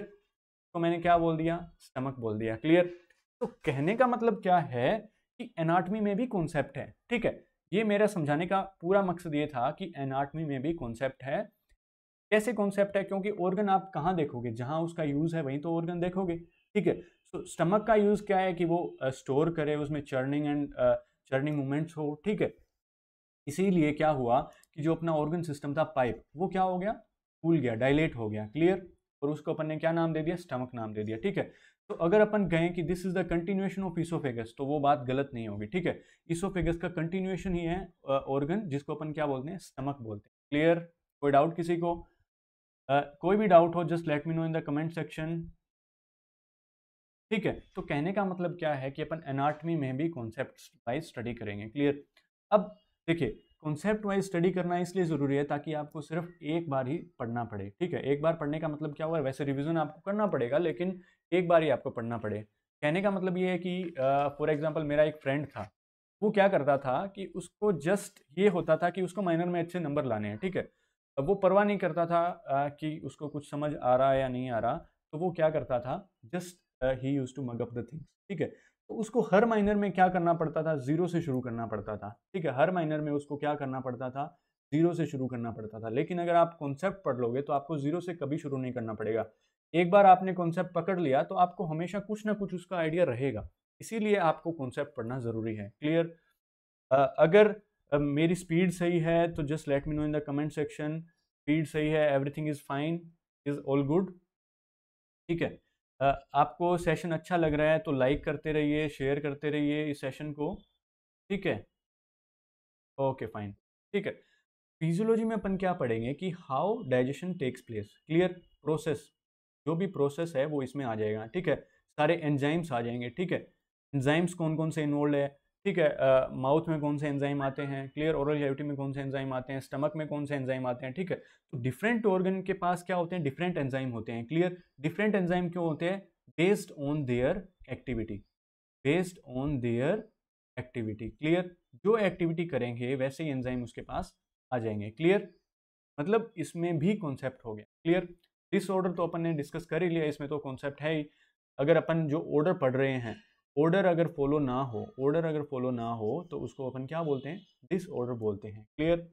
तो मैंने क्या बोल दिया स्टमक बोल दिया क्लियर तो कहने का मतलब क्या है कि एनाटमी में भी कॉन्सेप्ट है ठीक है ये मेरा समझाने का पूरा मकसद ये था कि एनाटमी में भी कॉन्सेप्ट है कैसे कॉन्सेप्ट है क्योंकि ऑर्गन आप कहाँ देखोगे जहाँ उसका यूज़ है वहीं तो ऑर्गन देखोगे ठीक है सो स्टमक का यूज़ क्या है कि वो स्टोर uh, करे उसमें चर्निंग एंड चर्निंग मूवमेंट्स हो ठीक है इसीलिए क्या हुआ कि जो अपना ऑर्गन सिस्टम था पाइप वो क्या हो गया फूल गया डायलेट हो गया क्लियर और उसको अपन ने क्या नाम दे दिया स्टमक नाम दे दिया ठीक है तो अगर अपन कहें कि this is the continuation of oesophagus तो वो बात गलत नहीं होगी ठीक है इसोफेगस का कंटिन्यूएशन ही है ऑर्गन जिसको अपन क्या बोलते हैं स्टमक बोलते हैं क्लियर कोई डाउट किसी को uh, कोई भी डाउट हो just let me know in the comment section ठीक है तो कहने का मतलब क्या है कि अपन एनाटमी में भी कॉन्सेप्ट वाइज स्टडी करेंगे क्लियर अब देखिए कॉन्सेप्ट वाइज स्टडी करना इसलिए ज़रूरी है ताकि आपको सिर्फ एक बार ही पढ़ना पड़े ठीक है एक बार पढ़ने का मतलब क्या हुआ वैसे रिवीजन आपको करना पड़ेगा लेकिन एक बार ही आपको पढ़ना पड़े कहने का मतलब ये है कि फॉर uh, एग्ज़ाम्पल मेरा एक फ्रेंड था वो क्या करता था कि उसको जस्ट ये होता था कि उसको माइनर में अच्छे नंबर लाने हैं ठीक है अब वो परवाह नहीं करता था uh, कि उसको कुछ समझ आ रहा है या नहीं आ रहा तो वो क्या करता था जस्ट ही use to mug up the things ठीक है तो उसको हर माइनर में क्या करना पड़ता था ज़ीरो से शुरू करना पड़ता था ठीक है हर माइनर में उसको क्या करना पड़ता था ज़ीरो से शुरू करना पड़ता था लेकिन अगर आप कॉन्सेप्ट पढ़ लोगे तो आपको ज़ीरो से कभी शुरू नहीं करना पड़ेगा एक बार आपने कॉन्सेप्ट पकड़ लिया तो आपको हमेशा कुछ ना कुछ उसका आइडिया रहेगा इसीलिए आपको कॉन्सेप्ट पढ़ना ज़रूरी है क्लियर अगर मेरी स्पीड सही है तो just let me know in the comment section speed सही है everything is fine is all good ठीक है आपको सेशन अच्छा लग रहा है तो लाइक करते रहिए शेयर करते रहिए इस सेशन को ठीक है ओके फाइन ठीक है फिजियोलॉजी में अपन क्या पढ़ेंगे कि how digestion takes place clear process जो भी प्रोसेस है वो इसमें आ जाएगा ठीक है सारे एंजाइम्स आ जाएंगे ठीक है एंजाइम्स कौन कौन से इन्वॉल्व है ठीक है माउथ में कौन से एंजाइम आते हैं क्लियर ओरल कैविटी में कौन से एंजाइम आते हैं स्टमक में कौन से एंजाइम आते हैं ठीक है तो डिफरेंट ऑर्गन के पास क्या होते हैं डिफरेंट एंजाइम होते हैं क्लियर डिफरेंट एंजाइम क्यों होते हैं based on their activity based on their activity clear जो एक्टिविटी करेंगे वैसे ही एंजाइम उसके पास आ जाएंगे क्लियर मतलब इसमें भी कॉन्सेप्ट हो गया क्लियर डिसऑर्डर तो अपन ने डिस्कस कर ही लिया इसमें तो कॉन्सेप्ट है ही अगर अपन जो ऑर्डर पढ़ रहे हैं ऑर्डर अगर फॉलो ना हो ऑर्डर अगर फॉलो ना हो तो उसको अपन क्या बोलते हैं डिसऑर्डर बोलते हैं क्लियर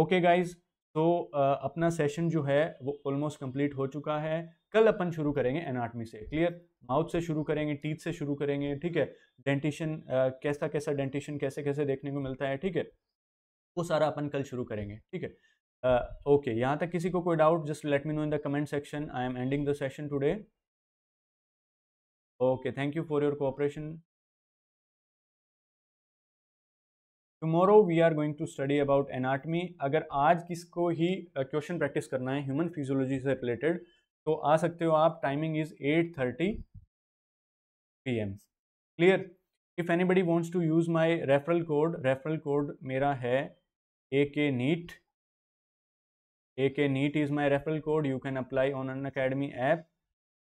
ओके गाइज तो अपना सेशन जो है वो ऑलमोस्ट कंप्लीट हो चुका है कल अपन शुरू करेंगे एनाटमी से क्लियर माउथ से शुरू करेंगे टीथ से शुरू करेंगे ठीक है डेंटिशन कैसा कैसा डेंटिशन कैसे कैसे देखने को मिलता है ठीक है वो सारा अपन कल शुरू करेंगे ठीक है ओके uh, यहाँ तक किसी को कोई doubt just let me know in the comment section I am ending the session today okay thank you for your cooperation tomorrow we are going to study about anatomy अगर आज किसको ही question uh, practice करना है human physiology से related तो आ सकते हो आप timing is at thirty P M clear if anybody wants to use my referral code referral code मेरा है A K NEET A K NEET is my referral code you can apply on on academy app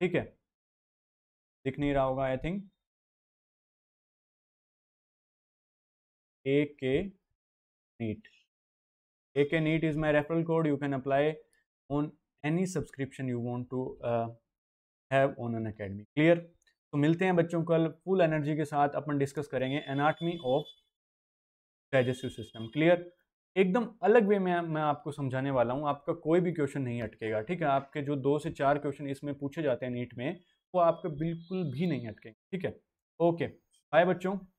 ठीक है दिख नहीं रहा होगा I think A K NEET A K NEET is my referral code you can apply on any subscription you want to have on Unacademy clear तो मिलते हैं बच्चों कल फुल एनर्जी के साथ अपन डिस्कस करेंगे anatomy of digestive system clear एकदम अलग वे में मैं आपको समझाने वाला हूँ आपका कोई भी क्वेश्चन नहीं अटकेगा ठीक है आपके जो दो से चार क्वेश्चन इसमें पूछे जाते हैं नीट में वो आपका बिल्कुल भी नहीं अटकेंगे ठीक है ओके बाय बच्चों